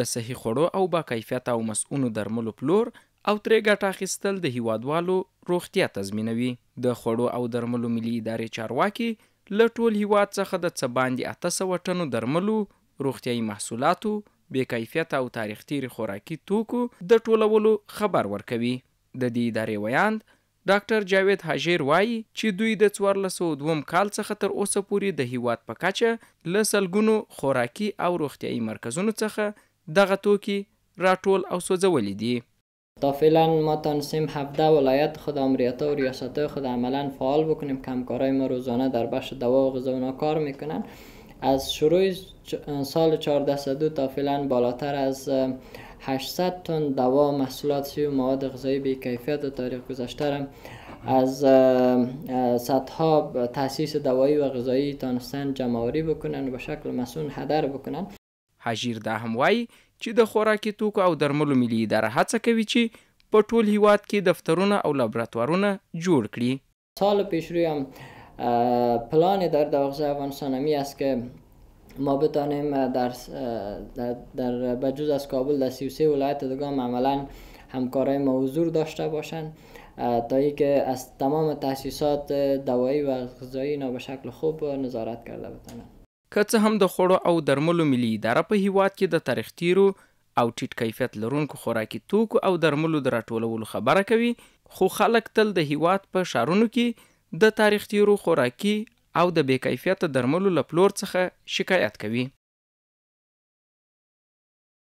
د صحي خوړو او با کیفیت او مسؤونو درملو پلور او ترې ګټه اخیستل د هیوادوالو روغتیا تضمینوي د خوړو او درملو ملي ادارې چارواکي له ټول هیواد څخه د څه باندې 800 ټنو درملو روغتیايي محصولاتو بې کیفیت او تاریخ تیر خوراکي توکو د ټولولو خبر ورکوي د دې ادارې ویاند ډاکټر جاوید حاجیر وایي چې دوی د 1402 کال څخه تر اوسه پورې د هیواد په کچه لسلګونو خوراکي او روغتیايي مرکزونو څخه دغه توکي راټول او ولی دي تا فعلا ما تانسیم 17 ولایت خود امریتا و ریاست خود عملا فعال بکنیم که همکارای ما روزانه در بخش دوا و غذا کار میکنن از شروع سال 1402 تا فعلا بالاتر از 800 تن دوا محصولات و مواد غذایی به کیفیت تاریخ گذشته از صدها تاسیس دوایی و غذایی تانستن جمعوری بکنن و به شکل مسئول هدر بکنن حاجیر دا هم وایي چې د خوراکي توکو او درملو ملي اداره هڅه کوي چې په ټول هیواد کې دفترونه او لابراتوارونه جوړ کړي سال پیش روی هم پلان در دوازه افغانستان همی است که ما بتانیم در, در, در بجز از کابل در 33 ولایت دیگه هم عملا همکارای ما حضور داشته باشند تا ای که از تمام تاسیسات دوایی و غذایی اینا به شکل خوب نظارت کرده بتانند که څه هم د خوړو او درملو ملي اداره په هیواد کې د تاریخ تیرو او ټیټ کیفیت لرونکو خوراکي توکو او درملو د راټولولو خبره کوي خو خلک تل د هیواد په شارونو کې د تاریخ تیرو خوراکي او د بې کیفیت درملو لپلور څخه شکایت کوي